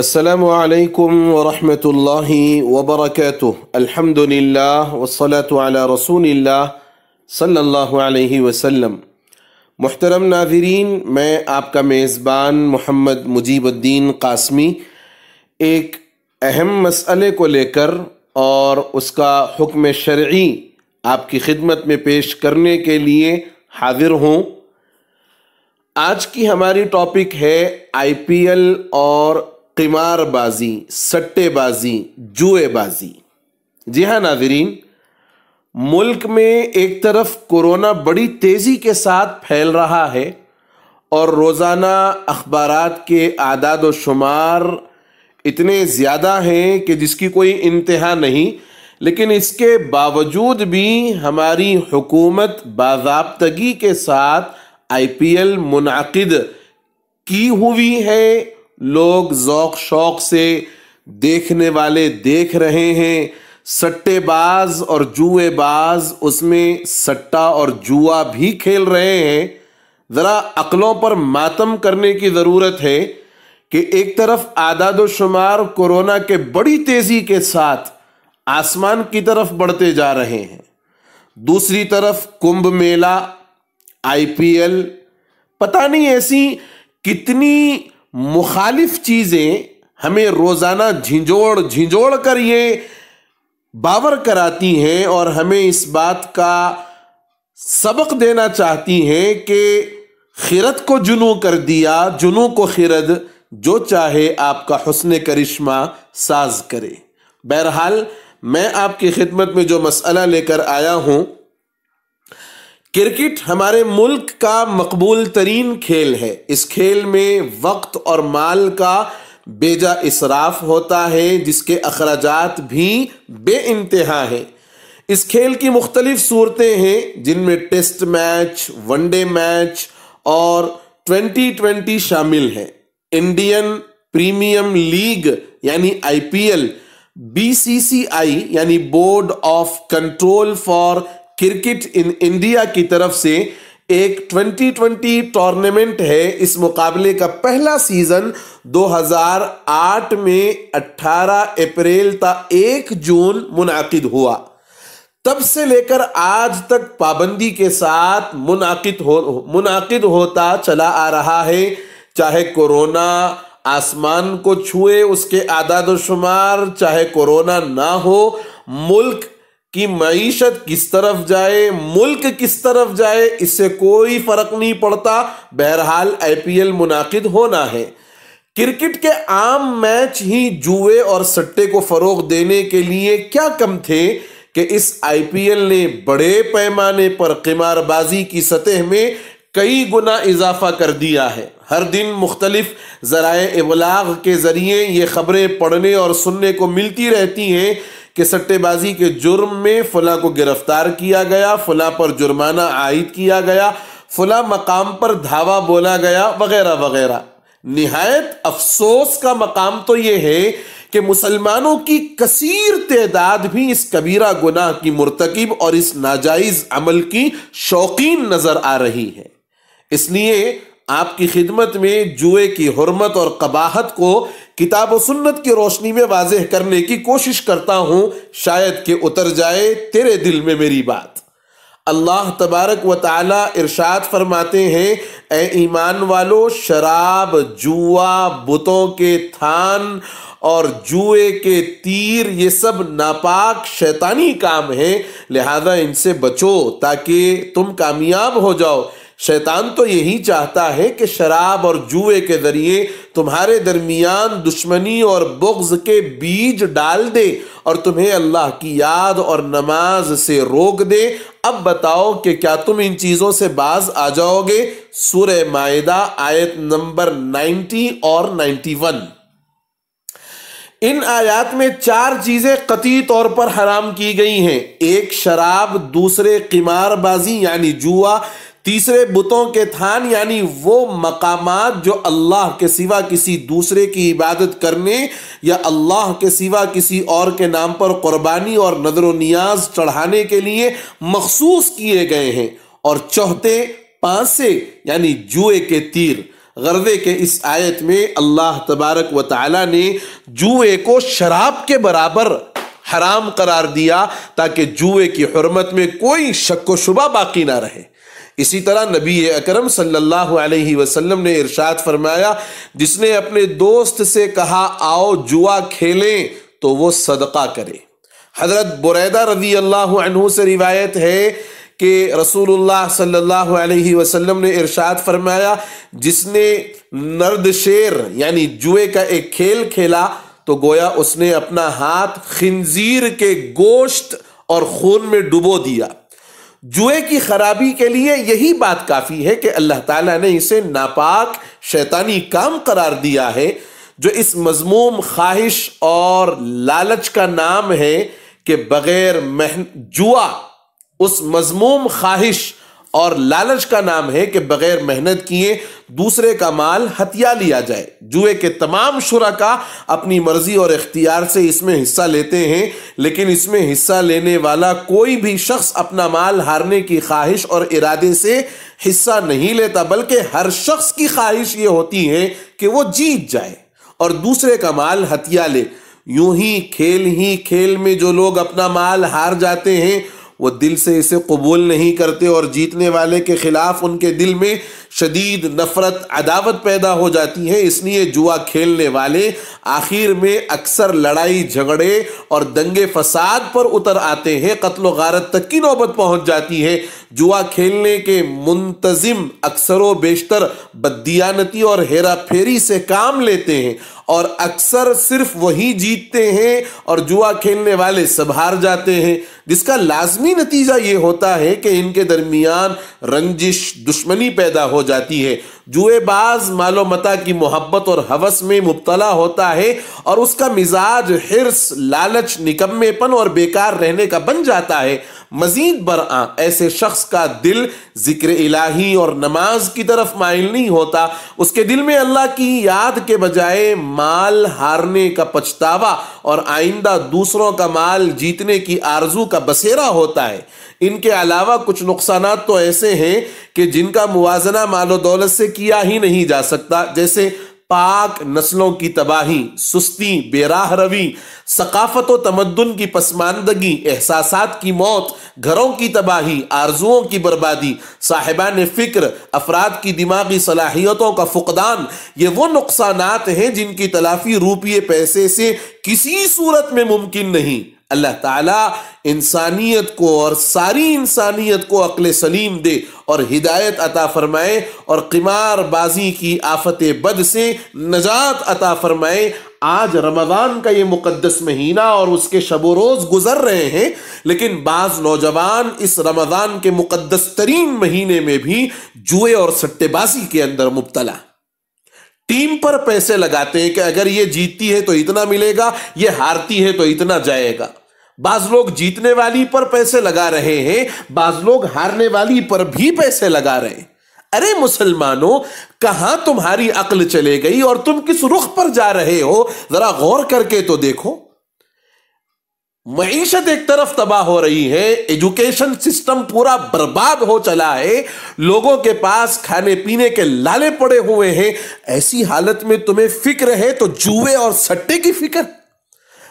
السلام عليكم ورحمة الله وبركاته الحمد لله والصلاة على رسول الله صلى الله عليه वसल्लम मोहतरम नाजरीन मैं आपका मेज़बान मोहम्मद मुजीबुद्दीन कासमी एक अहम मसले को लेकर और उसका हुक्म शर्ई आपकी खिदमत में पेश करने के लिए हाजिर हूँ आज की हमारी टॉपिक है आईपीएल और क़िमारबाजी सट्टेबाजी जुएबाजी जी हाँ नाजरीन मुल्क में एक तरफ कोरोना बड़ी तेज़ी के साथ फैल रहा है और रोज़ाना अखबार के आदाद व शुमार इतने ज़्यादा हैं कि जिसकी कोई इंतहा नहीं लेकिन इसके बावजूद भी हमारी हुकूमत बाबतगी के साथ आई पी एल मुनद की हुई है लोग ज़ौक शौक से देखने वाले देख रहे हैं सट्टेबाज और जुएबाज उसमें सट्टा और जुआ भी खेल रहे हैं ज़रा अकलों पर मातम करने की ज़रूरत है कि एक तरफ आदाद शुमार कोरोना के बड़ी तेज़ी के साथ आसमान की तरफ बढ़ते जा रहे हैं दूसरी तरफ कुंभ मेला आईपीएल पता नहीं ऐसी कितनी मुखालिफ चीज़ें हमें रोज़ाना झिंझोड़ झिंझोड़ कर ये बावर कराती हैं और हमें इस बात का सबक देना चाहती हैं कि खिरत को जुनू कर दिया जुनू को खिरत जो चाहे आपका हसन करिश्मा साज करे बहरहाल मैं आपकी खिदमत में जो मसला लेकर आया हूँ क्रिकेट हमारे मुल्क का मकबूल तरीन खेल है इस खेल में वक्त और माल का बेजा इसराफ होता है जिसके अखराज भी बे इंतहा हैं इस खेल की मुख्तलिफ सूरतें हैं जिनमें टेस्ट मैच वनडे मैच और 2020 शामिल हैं इंडियन प्रीमियम लीग यानी आईपीएल बीसीसीआई यानी board of control for cricket in India की तरफ से एक 2020 टूर्नामेंट है इस मुकाबले का पहला सीज़न 2008 में 18 अप्रैल ता 1 जून मुनद हुआ तब से लेकर आज तक पाबंदी के साथ मुनद हो मुनद होता चला आ रहा है चाहे कोरोना आसमान को छुए उसके आदाद शुमार चाहे कोरोना ना हो मुल्क कि मीशत किस तरफ जाए मुल्क किस तरफ जाए इससे कोई फर्क नहीं पड़ता बहरहाल आईपीएल मुनाकिद होना है क्रिकेट के आम मैच ही जुए और सट्टे को फरोग देने के लिए क्या कम थे कि इस आईपीएल ने बड़े पैमाने पर किमारबाजी की सतह में कई गुना इजाफा कर दिया है हर दिन मुख्तलिफ जराए इबलाग के ज़रिए ये ख़बरें पढ़ने और सुनने को मिलती रहती हैं कि सट्टेबाजी के जुर्म में फला को गिरफ्तार किया गया फला पर जुर्माना आयद किया गया फला मकाम पर धावा बोला गया वगैरह वगैरह नहायत अफसोस का मकाम तो ये है कि मुसलमानों की कसीर तदाद भी इस कबीरा गुनाह की मरतकब और इस नाजायज़ अमल की शौकीन नज़र आ रही है इसलिए आपकी खिदमत में जुए की हरमत और कबाहत को किताब व सुन्नत की रोशनी में वाजह करने की कोशिश करता हूँ शायद के उतर जाए तेरे दिल में मेरी बात अल्लाह तबारक व ताला इरशाद फरमाते हैं ए ईमान वालो शराब जुआ बुतों के थान और जुए के तीर ये सब नापाक शैतानी काम है लिहाजा इनसे बचो ताकि तुम कामयाब हो जाओ शैतान तो यही चाहता है कि शराब और जुए के ज़रिए तुम्हारे दरमियान दुश्मनी और बुग्ज के बीज डाल दे और तुम्हें अल्लाह की याद और नमाज से रोक दे अब बताओ कि क्या तुम इन चीज़ों से बाज आ जाओगे सूर मायदा आयत नंबर 90 और 91 इन आयात में चार चीज़ें कती तौर पर हराम की गई हैं एक शराब दूसरे किमारबाजी यानी जुआ तीसरे बुतों के थान यानी वो मकामात जो अल्लाह के सिवा किसी दूसरे की इबादत करने या अल्लाह के सिवा किसी और के नाम पर क़ुरबानी और नजर नियाज चढ़ाने के लिए मखसूस किए गए हैं और चौथे पांसे यानी जुए के तीर गर्दे के इस आयत में अल्लाह तबारक व ताली ने जुए को शराब के बराबर हराम करार दिया ताकि जुए की हरमत में कोई शक व शुबा बाकी ना रहे इसी तरह नबी अकरम सल्लल्लाहु अलैहि वसल्लम ने इरशाद फरमाया जिसने अपने दोस्त से कहा आओ जुआ खेलें तो वो सदका करे हज़रत बुरैदा रजी अल्लाह से रिवायत है कि रसूलुल्लाह सल्लल्लाहु अलैहि वसल्लम ने इरशाद फरमाया जिसने नर्द शेर यानी जुए का एक खेल खेला तो गोया उसने अपना हाथ खिंजीर के गोश्त और खून में डुबो दिया जुए की खराबी के लिए यही बात काफ़ी है कि अल्लाह ताला ने इसे नापाक शैतानी काम करार दिया है जो इस मजमूम ख्वाहिश और लालच का नाम है कि बग़ैर जुआ उस मजमूम ख्वाहिश और लालच का नाम है कि बगैर मेहनत किए दूसरे का माल हथिया लिया जाए जुए के तमाम शुरा अपनी मर्जी और इख्तियार से इसमें हिस्सा लेते हैं लेकिन इसमें हिस्सा लेने वाला कोई भी शख्स अपना माल हारने की ख्वाहिश और इरादे से हिस्सा नहीं लेता बल्कि हर शख्स की ख्वाहिश ये होती है कि वो जीत जाए और दूसरे का माल हथिया ले यूं ही खेल ही खेल में जो लोग अपना माल हार जाते हैं वो दिल से इसे कबूल नहीं करते और जीतने वाले के ख़िलाफ़ उनके दिल में शदीद नफ़रत अदावत पैदा हो जाती है इसलिए जुआ खेलने वाले आखिर में अक्सर लड़ाई झगड़े और दंगे फसाद पर उतर आते हैं कत्लो गारत तक की नौबत पहुंच जाती है जुआ खेलने के मुंतज़म अक्सर व बेशतर बददियानती और हेरा फेरी से काम लेते हैं और अक्सर सिर्फ वही जीतते हैं और जुआ खेलने वाले सब हार जाते हैं जिसका लाजमी नतीजा ये होता है कि इनके दरमियान रंजिश दुश्मनी पैदा हो जाती है जुएबाज मालो मता की मोहब्बत और हवस में मुबतला होता है और उसका मिजाज हिरस लालच निकम्मेपन और बेकार रहने का बन जाता है मजीद बरआ ऐसे शख्स का दिल जिक्र इलाही और नमाज की तरफ माइल नहीं होता उसके दिल में अल्लाह की याद के बजाय माल हारने का पछतावा और आइंदा दूसरों का माल जीतने की आरजू का बसेरा होता है इनके अलावा कुछ नुकसान तो ऐसे हैं कि जिनका मुवजना मालो दौलत से किया ही नहीं जा सकता जैसे पाक नस्लों की तबाही सुस्ती बेराह रवी सकाफत व तमद्दन की पसमानदगी एहसास की मौत घरों की तबाही आरजुओं की बर्बादी साहिबान फ़िक्र अफराद की दिमागी सलाहियतों का फुकदान ये वो नुकसान हैं जिनकी तलाफी रुपये पैसे से किसी सूरत में मुमकिन नहीं अल्लाह ताला इंसानियत को और सारी इंसानियत को अकल सलीम दे और हिदायत अता फरमाए और किमार बाजी की आफत बद से नजात अता फरमाए आज रमज़ान का ये मुकद्दस महीना और उसके शब रोज़ गुजर रहे हैं लेकिन बाज़ नौजवान इस रमज़ान के मुकद्दस तरीन महीने में भी जुए और सट्टेबाजी के अंदर मुबतला टीम पर पैसे लगाते हैं कि अगर ये जीतती है तो इतना मिलेगा ये हारती है तो इतना जाएगा बाज लोग जीतने वाली पर पैसे लगा रहे हैं बाज लोग हारने वाली पर भी पैसे लगा रहे हैं अरे मुसलमानों कहां तुम्हारी अक्ल चले गई और तुम किस रुख पर जा रहे हो जरा गौर करके तो देखो मीशत एक तरफ तबाह हो रही है एजुकेशन सिस्टम पूरा बर्बाद हो चला है लोगों के पास खाने पीने के लाले पड़े हुए हैं ऐसी हालत में तुम्हें फिक्र है तो जुए और सट्टे की फिक्र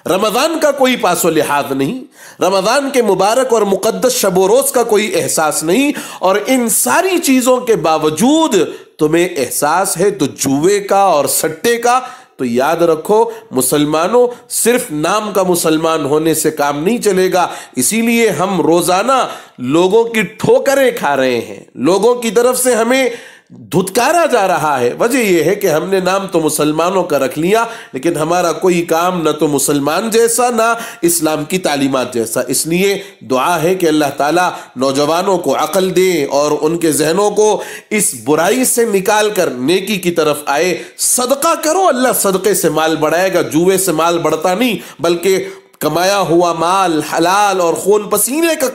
रमज़ान का कोई पासो लिहाज नहीं रमज़ान के मुबारक और मुकद्दस शबोरोज का कोई एहसास नहीं और इन सारी चीज़ों के बावजूद तुम्हें एहसास है तो जुए का और सट्टे का तो याद रखो मुसलमानों सिर्फ नाम का मुसलमान होने से काम नहीं चलेगा इसीलिए हम रोज़ाना लोगों की ठोकरें खा रहे हैं लोगों की तरफ से हमें धुतकारा जा रहा है वजह यह है कि हमने नाम तो मुसलमानों का रख लिया लेकिन हमारा कोई काम ना तो मुसलमान जैसा ना इस्लाम की तालीमत जैसा इसलिए दुआ है कि अल्लाह ताला नौजवानों को अकल दे और उनके जहनों को इस बुराई से निकाल कर नेकी की तरफ आए सदका करो अल्लाह सदक़े से माल बढ़ाएगा जुए से माल बढ़ता नहीं बल्कि कमाया हुआ माल हलाल और खून पसीने का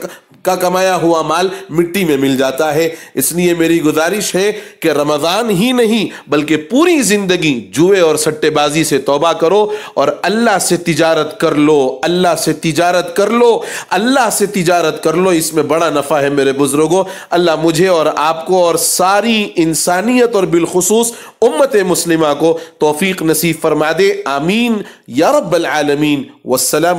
का कमाया हुआ माल मिट्टी में मिल जाता है इसलिए मेरी गुजारिश है कि रमज़ान ही नहीं बल्कि पूरी ज़िंदगी जुए और सट्टेबाजी से तौबा करो और अल्लाह से तिजारत कर लो अल्लाह से तिजारत कर लो अल्लाह से तिजारत कर लो इसमें बड़ा नफ़ा है मेरे बुज़ुर्गों अल्लाह मुझे और आपको और सारी इंसानियत और बिलखसूस उम्मत मुस्लिमा को तोफ़ी नसीब फरमा दे आमीन या रब्बल आलमीन वसलम